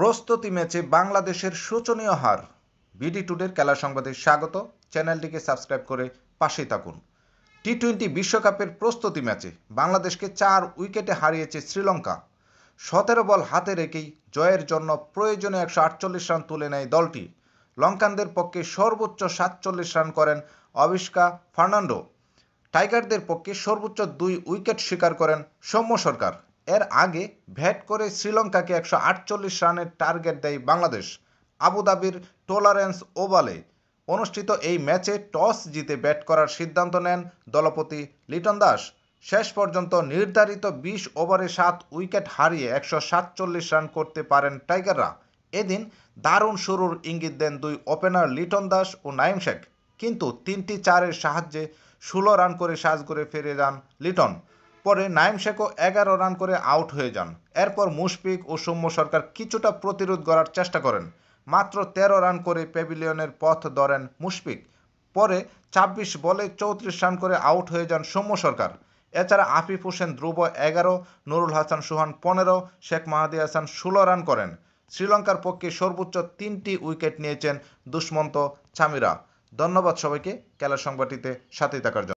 প্রস্তুতি ম্যাচে বাংলাদেশের শোচনীয় হার বিডি টুডের খেলা সংবাদে স্বাগত চ্যানেলটিকে সাবস্ক্রাইব করে পাশে থাকুন টি টোয়েন্টি বিশ্বকাপের প্রস্তুতি ম্যাচে বাংলাদেশকে চার উইকেটে হারিয়েছে শ্রীলঙ্কা সতেরো বল হাতে রেখেই জয়ের জন্য প্রয়োজনে একশো আটচল্লিশ রান তুলে নেয় দলটি লঙ্কানদের পক্ষে সর্বোচ্চ সাতচল্লিশ রান করেন অবিষ্কা ফার্নান্ডো টাইগারদের পক্ষে সর্বোচ্চ দুই উইকেট স্বীকার করেন সৌম্য সরকার এর আগে ভ্যাট করে শ্রীলঙ্কাকে একশো আটচল্লিশ রানের টার্গেট দেয় বাংলাদেশ আবুধাবির টোলারেন্স ওভালে অনুষ্ঠিত এই ম্যাচে টস জিতে ব্যাট করার সিদ্ধান্ত নেন দলপতি লিটন দাস শেষ পর্যন্ত নির্ধারিত বিশ ওভারে সাত উইকেট হারিয়ে একশো সাতচল্লিশ রান করতে পারেন টাইগাররা এদিন দারুণ শুরুর ইঙ্গিত দেন দুই ওপেনার লিটন দাস ও নাইম শেখ কিন্তু তিনটি চারের সাহায্যে ষোলো রান করে সাজ করে ফিরে যান লিটন পরে নাইম শেখও এগারো রান করে আউট হয়ে যান এরপর মুশফিক ও সৌম্য সরকার কিছুটা প্রতিরোধ করার চেষ্টা করেন মাত্র ১৩ রান করে প্যাভিলিয়নের পথ ধরেন মুশফিক পরে ২৬ বলে চৌত্রিশ রান করে আউট হয়ে যান সৌম্য সরকার এছাড়া আফিফ হোসেন ধ্রুব এগারো নুরুল হাসান সুহান পনেরো শেখ মাহাদি হাসান ষোলো রান করেন শ্রীলঙ্কার পক্ষে সর্বোচ্চ তিনটি উইকেট নিয়েছেন দুষ্মন্ত ছামিরা ধন্যবাদ সবাইকে খেলার সংবাদটিতে সাথে থাকার জন্য